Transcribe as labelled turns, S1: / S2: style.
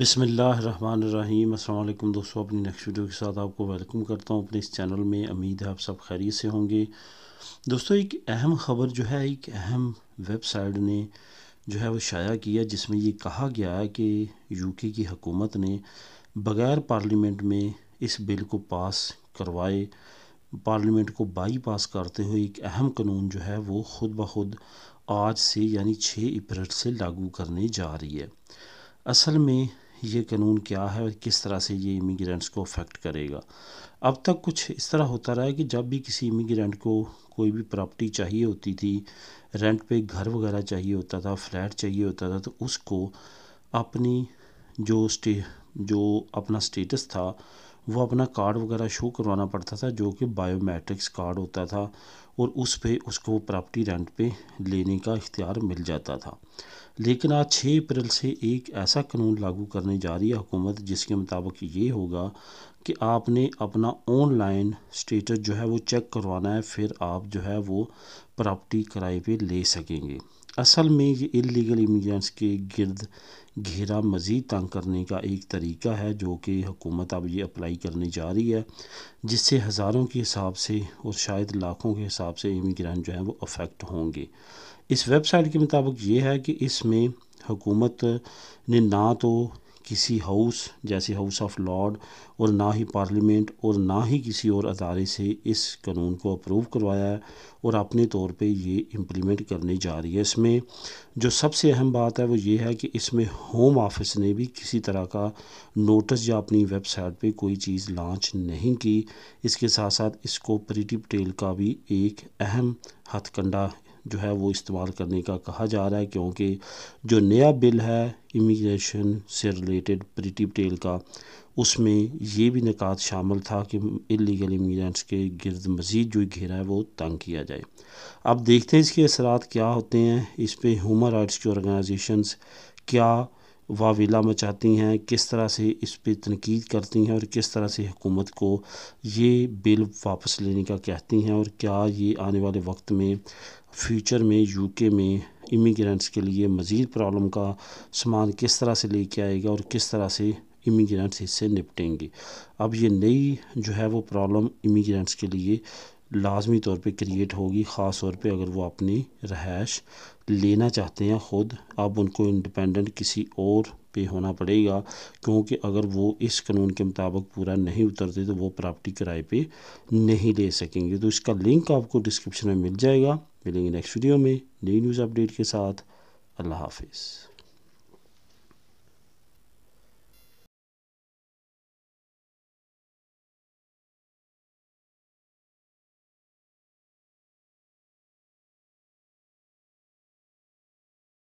S1: बिसमीम अल्लाम दोस्तों अपनी नेक्स्ट वीडियो के साथ आपको वेलकम करता हूँ अपने इस चैनल में उम्मीद है आप सब खैरियत से होंगे दोस्तों एक अहम ख़बर जो है एक अहम वेबसाइट ने जो है वो शाया किया जिसमें ये कहा गया है कि यूके की हकूमत ने बग़ैर पार्लियामेंट में इस बिल को पास करवाए पार्लियामेंट को बाई पास करते हुए एक अहम कानून जो है वो खुद ब खुद आज से यानी छः अप्रैल से लागू करने जा रही है असल में ये कानून क्या है और किस तरह से ये इमिग्रेंट्स को अफेक्ट करेगा अब तक कुछ इस तरह होता रहा है कि जब भी किसी इमिग्रेंट को कोई भी प्रॉपर्टी चाहिए होती थी रेंट पे घर वगैरह चाहिए होता था फ्लैट चाहिए होता था तो उसको अपनी जो स्टे जो अपना स्टेटस था वो अपना कार्ड वगैरह शो करवाना पड़ता था जो कि बायोमेट्रिक्स कार्ड होता था और उस पे उसको प्रॉपर्टी रेंट पे लेने का इख्तियार मिल जाता था लेकिन आज छः अप्रैल से एक ऐसा कानून लागू करने जा रही है हुकूमत जिसके मुताबिक ये होगा कि आपने अपना ऑनलाइन स्टेटस जो है वो चेक करवाना है फिर आप जो है वो प्रॉपर्टी किराए पे ले सकेंगे असल में ये इलीगल इमिग्रेंट्स के गिर्द घेरा मज़ीद तंग करने का एक तरीका है जो कि हुकूमत अब ये अप्लाई करने जा रही है जिससे हज़ारों के हिसाब से और शायद लाखों के हिसाब हिसाब से इमिग्रेंट जो हैं वो अफेक्ट होंगे इस वेबसाइट के मुताबिक ये है कि इसमें हुकूमत ने ना तो किसी हाउस जैसे हाउस ऑफ लॉर्ड और ना ही पार्लियामेंट और ना ही किसी और अदारे से इस कानून को अप्रूव करवाया है और अपने तौर पे ये इम्प्लीमेंट करने जा रही है इसमें जो सबसे अहम बात है वो ये है कि इसमें होम ऑफिस ने भी किसी तरह का नोटिस या अपनी वेबसाइट पे कोई चीज़ लॉन्च नहीं की इसके साथ साथ इसको प्रीति पटेल का भी एक अहम हथकंडा जो है वो इस्तेमाल करने का कहा जा रहा है क्योंकि जो नया बिल है इमिग्रेशन से रिलेटेड प्रिटी पटेल का उसमें ये भी निकात शामिल था कि इलीगल इमिग्रेंट्स के गर्द मज़ीद जो घेरा है वो तंग किया जाए अब देखते हैं इसके असरा क्या होते हैं इस पर ह्यूमन राइट्स की ऑर्गेनाइजेशन क्या वाविला मचाती हैं किस तरह से इस पर तनकीद करती हैं और किस तरह से हुकूमत को ये बिल वापस लेने का कहती हैं और क्या ये आने वाले वक्त में फ्यूचर में यूके में इमीग्रेंट्स के लिए मज़ीद प्रॉब्लम का सामान किस तरह से लेके आएगा और किस तरह से इमीग्रेंट्स इससे निपटेंगे अब ये नई जो है वो प्रॉब्लम इमीग्रेंट्स के लिए लाजमी तौर पे क्रिएट होगी ख़ास तौर पे अगर वो अपनी रहाइश लेना चाहते हैं ख़ुद अब उनको इंडिपेंडेंट किसी और पे होना पड़ेगा क्योंकि अगर वो इस कानून के मुताबिक पूरा नहीं उतरते तो वो प्रॉपर्टी किराए पे नहीं ले सकेंगे तो इसका लिंक आपको डिस्क्रिप्शन में मिल जाएगा मिलेंगे नेक्स्ट वीडियो में नई न्यूज़ अपडेट के साथ अल्लाह हाफिज़